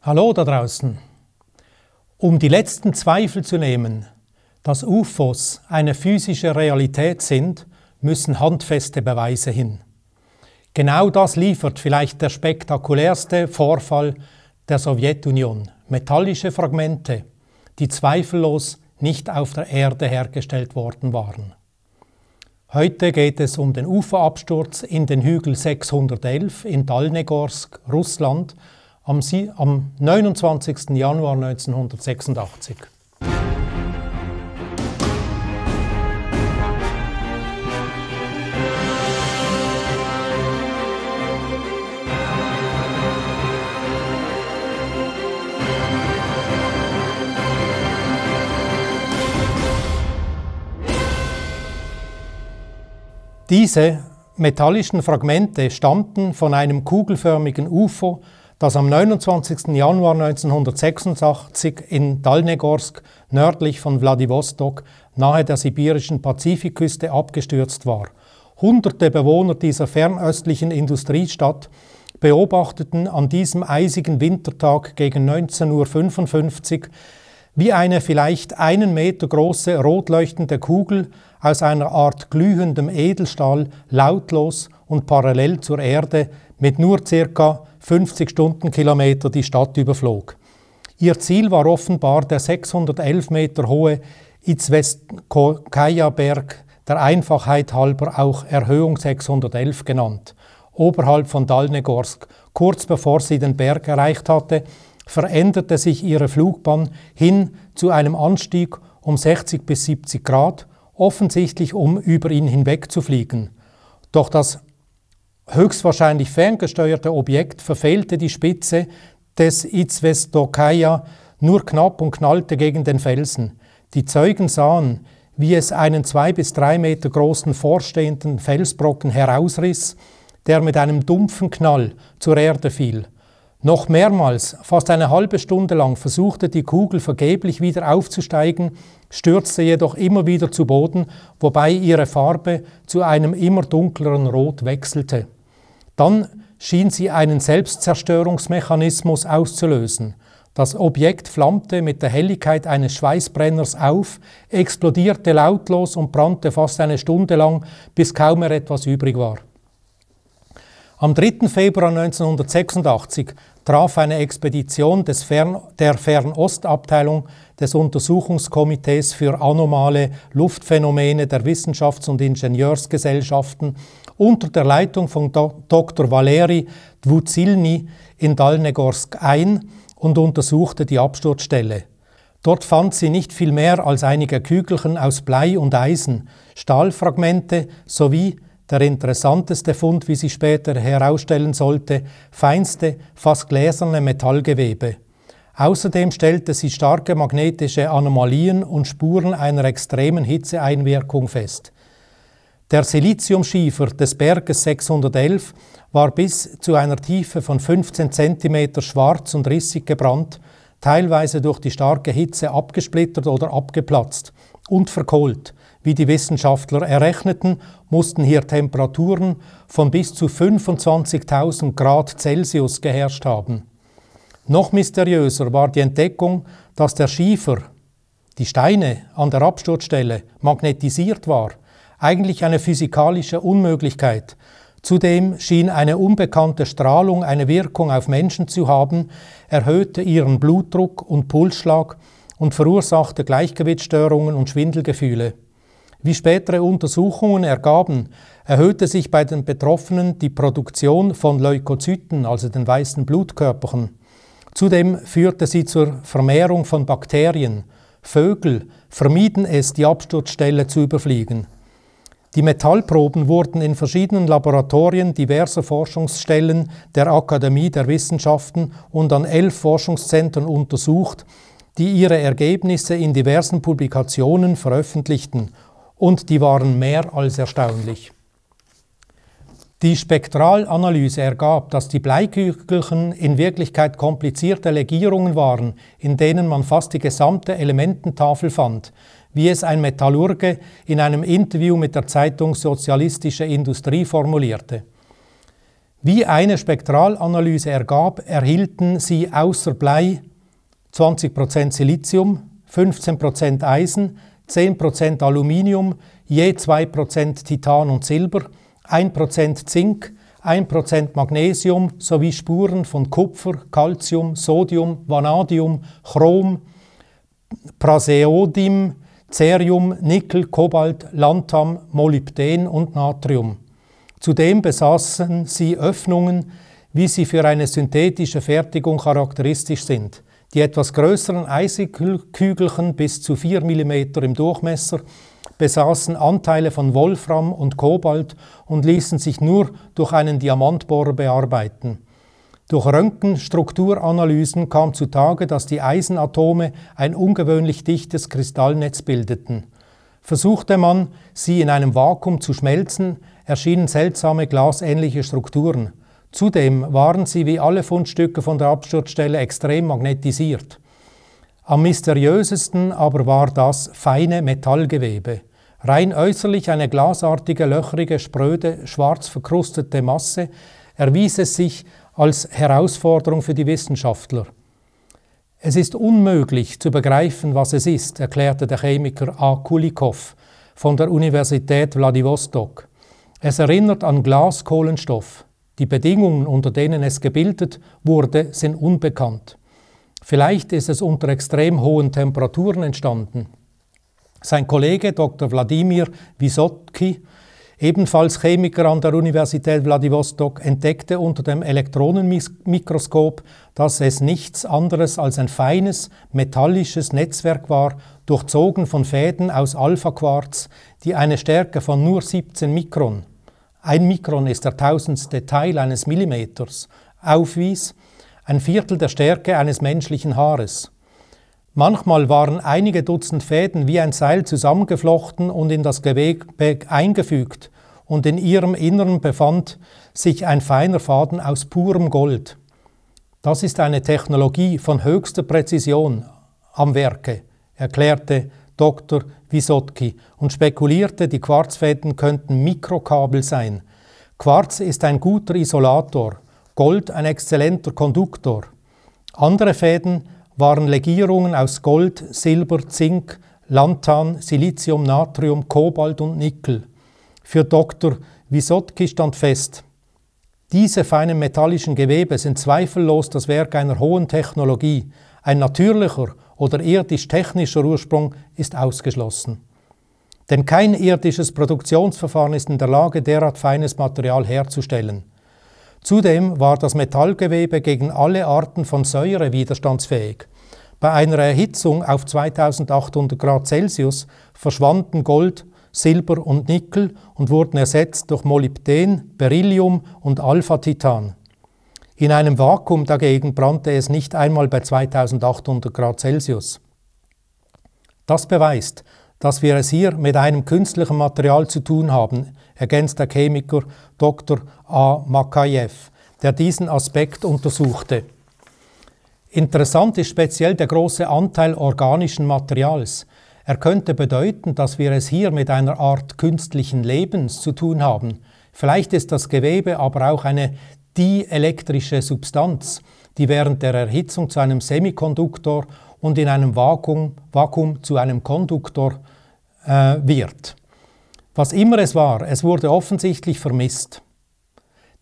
Hallo da draußen. Um die letzten Zweifel zu nehmen, dass UFOs eine physische Realität sind, müssen handfeste Beweise hin. Genau das liefert vielleicht der spektakulärste Vorfall der Sowjetunion. Metallische Fragmente, die zweifellos nicht auf der Erde hergestellt worden waren. Heute geht es um den UFO-Absturz in den Hügel 611 in Dalnegorsk, Russland, am, am 29. Januar 1986. Diese metallischen Fragmente stammten von einem kugelförmigen UFO das am 29. Januar 1986 in Dalnegorsk nördlich von Wladiwostok nahe der sibirischen Pazifikküste abgestürzt war. Hunderte Bewohner dieser fernöstlichen Industriestadt beobachteten an diesem eisigen Wintertag gegen 19.55 Uhr, wie eine vielleicht einen Meter große rotleuchtende Kugel aus einer Art glühendem Edelstahl lautlos und parallel zur Erde mit nur ca. 50 Stundenkilometer die Stadt überflog. Ihr Ziel war offenbar der 611 Meter hohe Itzwestkaya-Berg, der Einfachheit halber auch Erhöhung 611 genannt, oberhalb von Dalnegorsk. Kurz bevor sie den Berg erreicht hatte, veränderte sich ihre Flugbahn hin zu einem Anstieg um 60 bis 70 Grad, offensichtlich um über ihn hinweg zu fliegen. Doch das höchstwahrscheinlich ferngesteuerte Objekt verfehlte die Spitze des Itzvestokaya nur knapp und knallte gegen den Felsen. Die Zeugen sahen, wie es einen zwei bis drei Meter großen vorstehenden Felsbrocken herausriss, der mit einem dumpfen Knall zur Erde fiel. Noch mehrmals, fast eine halbe Stunde lang, versuchte die Kugel vergeblich wieder aufzusteigen, stürzte jedoch immer wieder zu Boden, wobei ihre Farbe zu einem immer dunkleren Rot wechselte. Dann schien sie einen Selbstzerstörungsmechanismus auszulösen. Das Objekt flammte mit der Helligkeit eines Schweißbrenners auf, explodierte lautlos und brannte fast eine Stunde lang, bis kaum mehr etwas übrig war. Am 3. Februar 1986 traf eine Expedition des Fern der Fernostabteilung des Untersuchungskomitees für anomale Luftphänomene der Wissenschafts- und Ingenieursgesellschaften unter der Leitung von Dr. Valeri Dvuzilny in Dalnegorsk ein und untersuchte die Absturzstelle. Dort fand sie nicht viel mehr als einige Kügelchen aus Blei und Eisen, Stahlfragmente sowie der interessanteste Fund, wie sich später herausstellen sollte, feinste, fast gläserne Metallgewebe. Außerdem stellte sie starke magnetische Anomalien und Spuren einer extremen Hitzeeinwirkung fest. Der Siliziumschiefer des Berges 611 war bis zu einer Tiefe von 15 cm schwarz und rissig gebrannt, teilweise durch die starke Hitze abgesplittert oder abgeplatzt und verkohlt. Wie die Wissenschaftler errechneten, mussten hier Temperaturen von bis zu 25.000 Grad Celsius geherrscht haben. Noch mysteriöser war die Entdeckung, dass der Schiefer, die Steine an der Absturzstelle, magnetisiert war. Eigentlich eine physikalische Unmöglichkeit. Zudem schien eine unbekannte Strahlung eine Wirkung auf Menschen zu haben, erhöhte ihren Blutdruck und Pulsschlag und verursachte Gleichgewichtsstörungen und Schwindelgefühle. Wie spätere Untersuchungen ergaben, erhöhte sich bei den Betroffenen die Produktion von Leukozyten, also den weißen Blutkörperchen. Zudem führte sie zur Vermehrung von Bakterien. Vögel vermieden es, die Absturzstelle zu überfliegen. Die Metallproben wurden in verschiedenen Laboratorien diverser Forschungsstellen der Akademie der Wissenschaften und an elf Forschungszentren untersucht, die ihre Ergebnisse in diversen Publikationen veröffentlichten, und die waren mehr als erstaunlich. Die Spektralanalyse ergab, dass die Bleikügelchen in Wirklichkeit komplizierte Legierungen waren, in denen man fast die gesamte Elemententafel fand, wie es ein Metallurge in einem Interview mit der Zeitung Sozialistische Industrie formulierte. Wie eine Spektralanalyse ergab, erhielten sie außer Blei 20% Silizium, 15% Eisen, 10% Aluminium, je 2% Titan und Silber – 1% Zink, 1% Magnesium sowie Spuren von Kupfer, Calcium, Sodium, Vanadium, Chrom, Praseodim, Cerium, Nickel, Kobalt, Lantam, Molybden und Natrium. Zudem besaßen sie Öffnungen, wie sie für eine synthetische Fertigung charakteristisch sind. Die etwas größeren Eisekügelchen bis zu 4 mm im Durchmesser besaßen Anteile von Wolfram und Kobalt und ließen sich nur durch einen Diamantbohrer bearbeiten. Durch Röntgenstrukturanalysen kam zutage, dass die Eisenatome ein ungewöhnlich dichtes Kristallnetz bildeten. Versuchte man, sie in einem Vakuum zu schmelzen, erschienen seltsame glasähnliche Strukturen. Zudem waren sie wie alle Fundstücke von der Absturzstelle extrem magnetisiert. Am mysteriösesten aber war das feine Metallgewebe. Rein äußerlich eine glasartige, löchrige, spröde, schwarz verkrustete Masse erwies es sich als Herausforderung für die Wissenschaftler. Es ist unmöglich zu begreifen, was es ist, erklärte der Chemiker A. Kulikov von der Universität Wladiwostok. Es erinnert an Glaskohlenstoff. Die Bedingungen, unter denen es gebildet wurde, sind unbekannt. Vielleicht ist es unter extrem hohen Temperaturen entstanden. Sein Kollege Dr. Wladimir Wisotki, ebenfalls Chemiker an der Universität Wladivostok, entdeckte unter dem Elektronenmikroskop, dass es nichts anderes als ein feines metallisches Netzwerk war, durchzogen von Fäden aus Alpha-Quarz, die eine Stärke von nur 17 Mikron, ein Mikron ist der tausendste Teil eines Millimeters, aufwies, ein Viertel der Stärke eines menschlichen Haares. Manchmal waren einige Dutzend Fäden wie ein Seil zusammengeflochten und in das Gewebe eingefügt, und in ihrem Inneren befand sich ein feiner Faden aus purem Gold. Das ist eine Technologie von höchster Präzision am Werke, erklärte Dr. Wisotki und spekulierte, die Quarzfäden könnten Mikrokabel sein. Quarz ist ein guter Isolator, Gold ein exzellenter Konduktor. Andere Fäden waren Legierungen aus Gold, Silber, Zink, Lantan, Silizium, Natrium, Kobalt und Nickel. Für Dr. Wisotki stand fest, diese feinen metallischen Gewebe sind zweifellos das Werk einer hohen Technologie. Ein natürlicher oder irdisch-technischer Ursprung ist ausgeschlossen. Denn kein irdisches Produktionsverfahren ist in der Lage, derart feines Material herzustellen. Zudem war das Metallgewebe gegen alle Arten von Säure widerstandsfähig. Bei einer Erhitzung auf 2800 Grad Celsius verschwanden Gold, Silber und Nickel und wurden ersetzt durch Molybden, Beryllium und Alpha-Titan. In einem Vakuum dagegen brannte es nicht einmal bei 2800 Grad Celsius. Das beweist, dass wir es hier mit einem künstlichen Material zu tun haben, ergänzt der Chemiker Dr. A. Makayev, der diesen Aspekt untersuchte. Interessant ist speziell der große Anteil organischen Materials. Er könnte bedeuten, dass wir es hier mit einer Art künstlichen Lebens zu tun haben. Vielleicht ist das Gewebe aber auch eine dielektrische Substanz, die während der Erhitzung zu einem Semikonduktor und in einem Vakuum, Vakuum zu einem Konduktor äh, wird. Was immer es war, es wurde offensichtlich vermisst.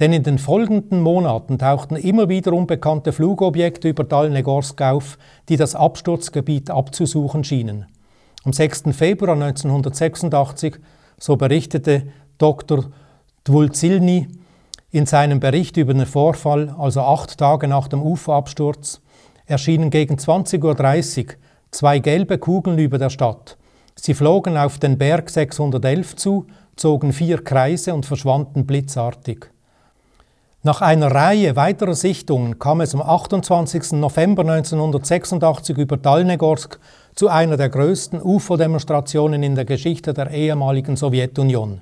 Denn in den folgenden Monaten tauchten immer wieder unbekannte Flugobjekte über Dalnegorsk auf, die das Absturzgebiet abzusuchen schienen. Am 6. Februar 1986, so berichtete Dr. Dvulzilny in seinem Bericht über den Vorfall, also acht Tage nach dem Uferabsturz, erschienen gegen 20.30 Uhr zwei gelbe Kugeln über der Stadt – Sie flogen auf den Berg 611 zu, zogen vier Kreise und verschwanden blitzartig. Nach einer Reihe weiterer Sichtungen kam es am 28. November 1986 über Dalnegorsk zu einer der größten UFO-Demonstrationen in der Geschichte der ehemaligen Sowjetunion.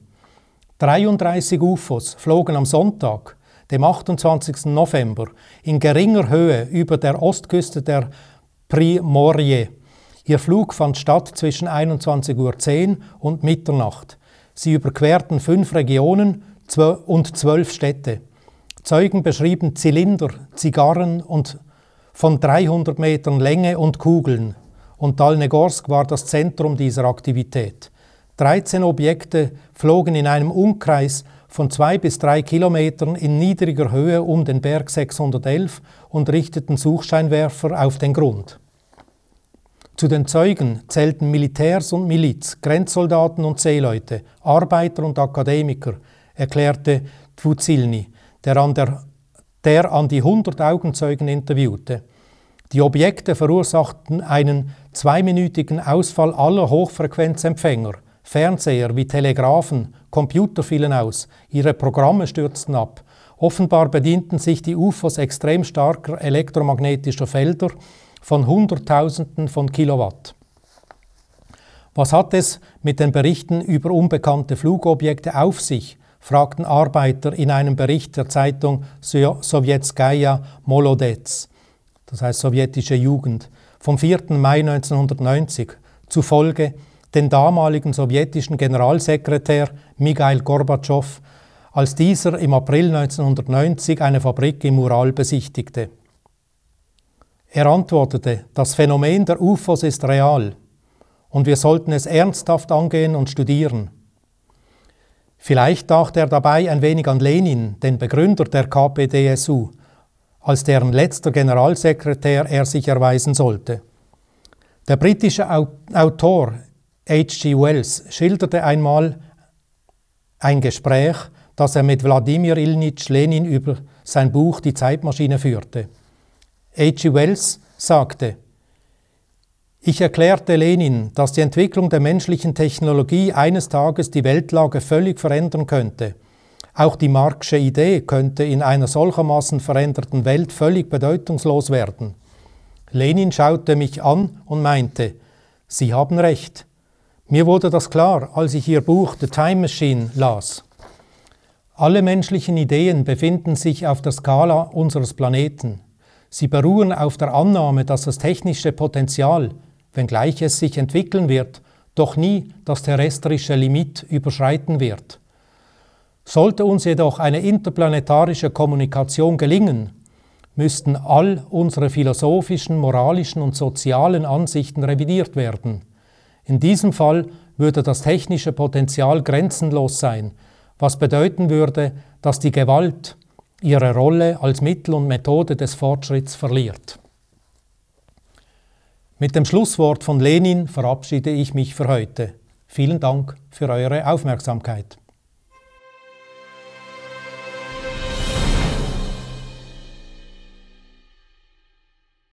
33 UFOs flogen am Sonntag, dem 28. November, in geringer Höhe über der Ostküste der Primorje Ihr Flug fand statt zwischen 21.10 Uhr und Mitternacht. Sie überquerten fünf Regionen und zwölf Städte. Zeugen beschrieben Zylinder, Zigarren und von 300 Metern Länge und Kugeln. Und Dalnegorsk war das Zentrum dieser Aktivität. 13 Objekte flogen in einem Umkreis von zwei bis drei Kilometern in niedriger Höhe um den Berg 611 und richteten Suchscheinwerfer auf den Grund. Zu den Zeugen zählten Militärs und Miliz, Grenzsoldaten und Seeleute, Arbeiter und Akademiker, erklärte Tfuzilny, der an, der, der an die 100 Augenzeugen interviewte. Die Objekte verursachten einen zweiminütigen Ausfall aller Hochfrequenzempfänger. Fernseher wie Telegrafen, Computer fielen aus, ihre Programme stürzten ab. Offenbar bedienten sich die UFOs extrem starker elektromagnetischer Felder von Hunderttausenden von Kilowatt. Was hat es mit den Berichten über unbekannte Flugobjekte auf sich? fragten Arbeiter in einem Bericht der Zeitung Sowjetskaya Molodets, das heißt sowjetische Jugend, vom 4. Mai 1990, zufolge den damaligen sowjetischen Generalsekretär Mikhail Gorbatschow, als dieser im April 1990 eine Fabrik im Ural besichtigte. Er antwortete, das Phänomen der UFOs ist real und wir sollten es ernsthaft angehen und studieren. Vielleicht dachte er dabei ein wenig an Lenin, den Begründer der KPDSU, als deren letzter Generalsekretär er sich erweisen sollte. Der britische Autor H.G. Wells schilderte einmal ein Gespräch, das er mit Wladimir Ilnitsch Lenin über sein Buch Die Zeitmaschine führte. H.G. Wells sagte, ich erklärte Lenin, dass die Entwicklung der menschlichen Technologie eines Tages die Weltlage völlig verändern könnte. Auch die Marxische Idee könnte in einer solchermaßen veränderten Welt völlig bedeutungslos werden. Lenin schaute mich an und meinte, Sie haben recht. Mir wurde das klar, als ich Ihr Buch The Time Machine las. Alle menschlichen Ideen befinden sich auf der Skala unseres Planeten. Sie beruhen auf der Annahme, dass das technische Potenzial, wenngleich es sich entwickeln wird, doch nie das terrestrische Limit überschreiten wird. Sollte uns jedoch eine interplanetarische Kommunikation gelingen, müssten all unsere philosophischen, moralischen und sozialen Ansichten revidiert werden. In diesem Fall würde das technische Potenzial grenzenlos sein, was bedeuten würde, dass die Gewalt, ihre Rolle als Mittel und Methode des Fortschritts verliert. Mit dem Schlusswort von Lenin verabschiede ich mich für heute. Vielen Dank für eure Aufmerksamkeit.